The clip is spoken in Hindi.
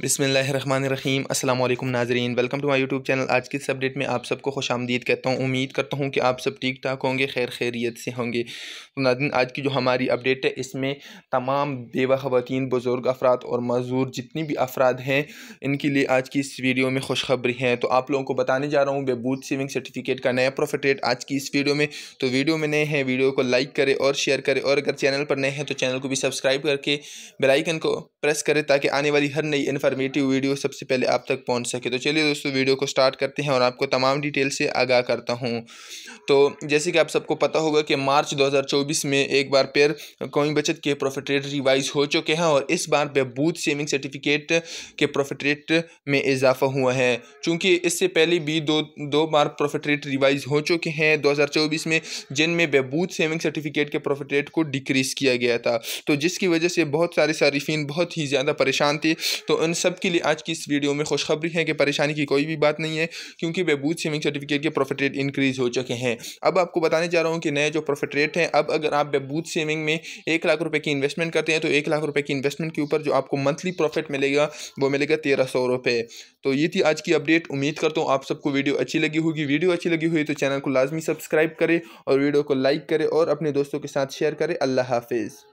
बिसमीम अल्लाम नाजरीन welcome to my YouTube channel आज की इस अपडेट में आप सबको खुश आमदीद कहता हूँ उम्मीद करता हूँ कि आप सब ठीक ठाक होंगे खैर खैरियत से होंगे तो नाजन आज की जो हमारी अपडेट है इसमें तमाम बेवा ख़वान बुज़ुर्ग अफराद और मज़ूर जितनी भी अफराद हैं इनके लिए आज की इस वीडियो में खुशखबरी है तो आप लोगों को बताने जा रहा हूँ बेबूथ सेविंग सर्टिफिकेट का नया प्रॉफिट रेट आज की इस वीडियो में तो वीडियो में नए हैं वीडियो को लाइक करें और शेयर करें और अगर चैनल पर नए हैं तो चैनल को भी सब्सक्राइब करके बेलाइकन को प्रेस करें ताकि आने वाली हर नई इन्फॉर्मेटिव वीडियो सबसे पहले आप तक पहुंच सके तो चलिए दोस्तों वीडियो को स्टार्ट करते हैं और आपको तमाम डिटेल से आगाह करता हूं तो जैसे कि आप सबको पता होगा कि मार्च 2024 में एक बार फिर कौन बचत के प्रॉफिट रेट रिवाइज हो चुके हैं और इस बार बहबूद सेविंग सर्टिफिकेट के प्रॉफिट रेट में इजाफा हुआ है चूँकि इससे पहले भी दो दो बार प्रॉफिट रेट रिवाइज हो चुके हैं 2024 में जिनमें बहबूद सेविंग सर्टिफिकेट के प्रॉफिट रेट को डिक्रीज़ किया गया था तो जिसकी वजह से बहुत सारे सार्फिन बहुत ही ज़्यादा परेशान थे तो उन सब के लिए आज की इस वीडियो में खुशखबरी है कि परेशानी की कोई भी बात नहीं है क्योंकि बहबूद सेविंग सर्टिफिकेट के प्रॉफिट रेट इंक्रीज़ हो चुके हैं हैं अब आपको बताने जा रहा हूँ कि नए जो प्रॉफिट रेट हैं अब अगर आप बूथ सेविंग में एक लाख रुपये की इन्वेस्टमेंट करते हैं तो एक लाख रुपये की इन्वेस्टमेंट के ऊपर जो आपको मंथली प्रॉफिट मिलेगा वो मिलेगा तेरह सौ रुपये तो ये थी आज की अपडेट उम्मीद करता हूँ आप सबको वीडियो अच्छी लगी होगी वीडियो अच्छी लगी हुई तो चैनल को लाजमी सब्सक्राइब करें और वीडियो को लाइक करें और अपने दोस्तों के साथ शेयर करें अल्लाह हाफिज़